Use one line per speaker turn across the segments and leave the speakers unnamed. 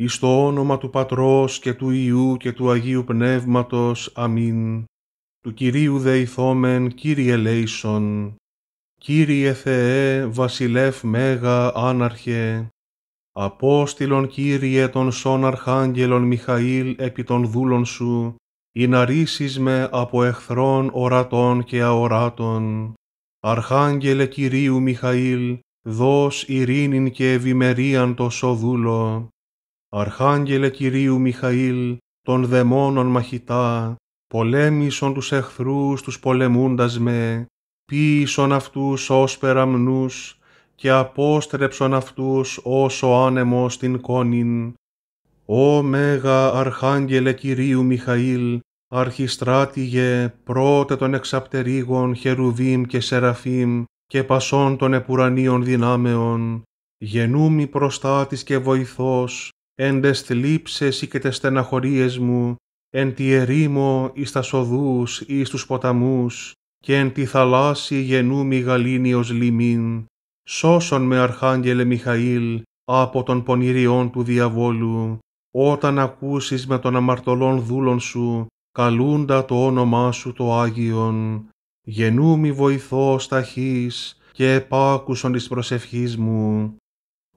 εις το όνομα του Πατρός και του Ιού και του Αγίου Πνεύματος. Αμήν. Του Κυρίου Δεϊθόμεν, Κύριε Λέισον. Κύριε Θεέ, Βασιλεύ Μέγα Άναρχε. Απόστηλον Κύριε των Σών Αρχάγγελων Μιχαήλ επί των δούλων Σου, να με από εχθρών ορατών και αοράτων. Αρχάγγελε Κυρίου Μιχαήλ, δώσ ειρήνην και ευημερίαν το σοδούλο. Αρχάγγελε Κυρίου Μιχαήλ, των δαιμόνων μαχητά, πολέμησον τους εχθρούς τους πολεμούντας με, πίσον αυτούς ως περαμνούς και απόστρεψον αυτούς ως ο άνεμος την κόνην. Ω Μέγα Αρχάγγελε Κυρίου Μιχαήλ, αρχιστράτηγε πρώτε των εξαπτερίγων χερουβίμ και σεραφίμ και πασών των επουρανίων δυνάμεων, γενούμι προστάτης και βοηθός, εν τες θλίψες και τες στεναχωρίες μου, εν τη ερήμο εις τα σοδούς ή στους ποταμούς, και εν τη θαλάσση γενού μη γαλήνιος λιμήν, σώσον με Αρχάγγελε Μιχαήλ από των πονηριών του διαβόλου, όταν ακούσεις με τον αμαρτωλόν δούλον σου, καλούντα το όνομά σου το Άγιον, γενού μη βοηθός και επάκουσον εις προσευχής μου.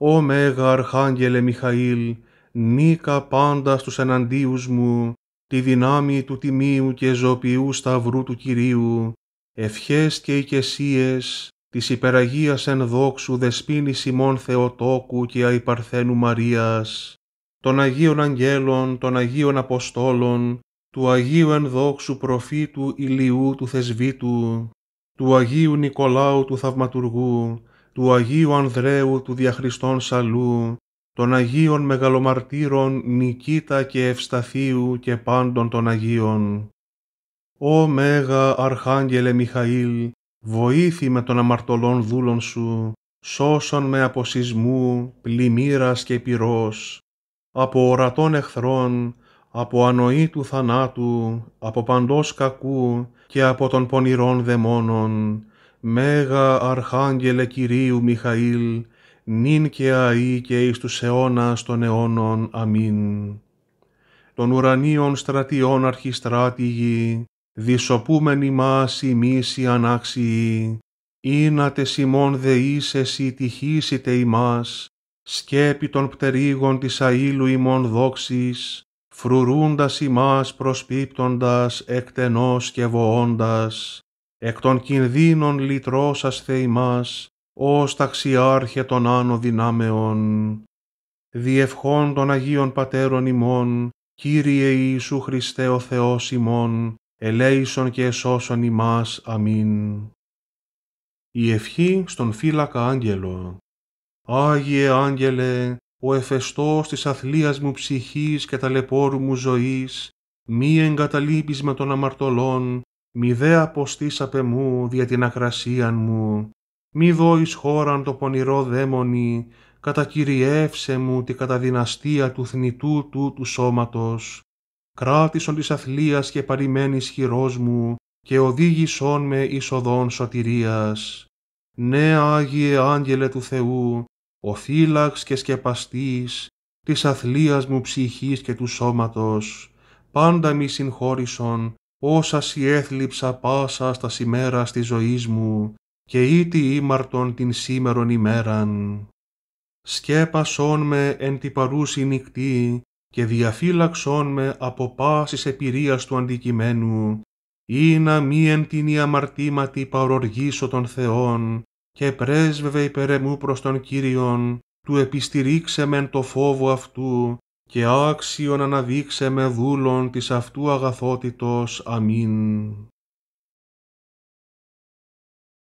Ω Μέγα Αρχάγγελε Μιχαήλ, νίκα πάντα στους εναντίους μου, τη δυνάμει του τιμίου και ζωοποιού σταυρού του Κυρίου, ευχές και οικεσίες, της υπεραγίας εν δόξου δεσπίνη ημών Θεοτόκου και αϊπαρθένου Μαρίας, των Αγίων Αγγέλων, των Αγίων Αποστόλων, του Αγίου εν δόξου προφήτου Ηλιού του Θεσβήτου, του Αγίου Νικολάου του Θαυματουργού, του Αγίου Ανδρέου του Διαχριστών Σαλού, των Αγίων Μεγαλομαρτύρων Νικήτα και Ευσταθίου και πάντων των Αγίων. Ω Μέγα Αρχάγγελε Μιχαήλ, βοήθη με των αμαρτωλών δούλων σου, σώσον με από σεισμού, πλημμύρας και πυρός, από ορατών εχθρών, από ανοή του θανάτου, από παντός κακού και από των πονηρών δαιμόνων. Μέγα Αρχάγγελε Κυρίου Μιχαήλ, νυν και αΐ και εις τους αιώνας των αιώνων. Αμήν. Των ουρανίων στρατιών αρχιστράτηγοι, δισοπούμενοι μας ημείς οι ανάξιοι, ίνατε σημών είσαι εσύ τυχήσιτε ημάς, σκέπη των πτερήγων της αήλου ημών δόξης, φρουρούντας ημάς προσπίπτοντας εκτενός και βοώντας, εκ των κινδύνων λυτρώσας ως ταξιάρχε των άνω δυνάμεων. Διευχών των Αγίων Πατέρων ημών, Κύριε Ιησού Χριστέ ο Θεός ημών, ελέησον και εσώσον ημάς. Αμήν. Η ευχή στον φύλακα άγγελο. Άγιε άγγελε, ο εφεστός της αθλίας μου ψυχής και ταλαιπώρου μου ζωής, μη εγκαταλείπεις με τον αμαρτωλόν, μη δε αποστήσαπε μου δια την ακρασίαν μου, μη εις χώραν το πονηρό δαίμονι, κατακυριεύσε μου τη καταδυναστία του θνητού του του σώματος. Κράτησον της αθλίας και παρημένης χειρός μου, και οδήγησόν με εισοδόν σωτηρίας. Ναι, Άγιε Άγγελε του Θεού, ο φύλαξ και σκεπαστής, της αθλίας μου ψυχής και του σώματος, πάντα μη συγχώρησον, όσα σι πάσα στα σημέρα στη ζωής μου, και ήτι ήμαρτον την σήμερον ημέραν. Σκέπασόν με εν τη παρούση νυχτή και διαφύλαξόν με από πάσης επηρείας του αντικειμένου, ή να μη εν την ιαμαρτήματι παροργήσω των Θεών, και πρέσβευε υπερεμού προς τον Κύριον, του επιστηρίξε μεν το φόβο αυτού, και άξιον αναδείξε με δούλον της αυτού αγαθότητος. Αμήν.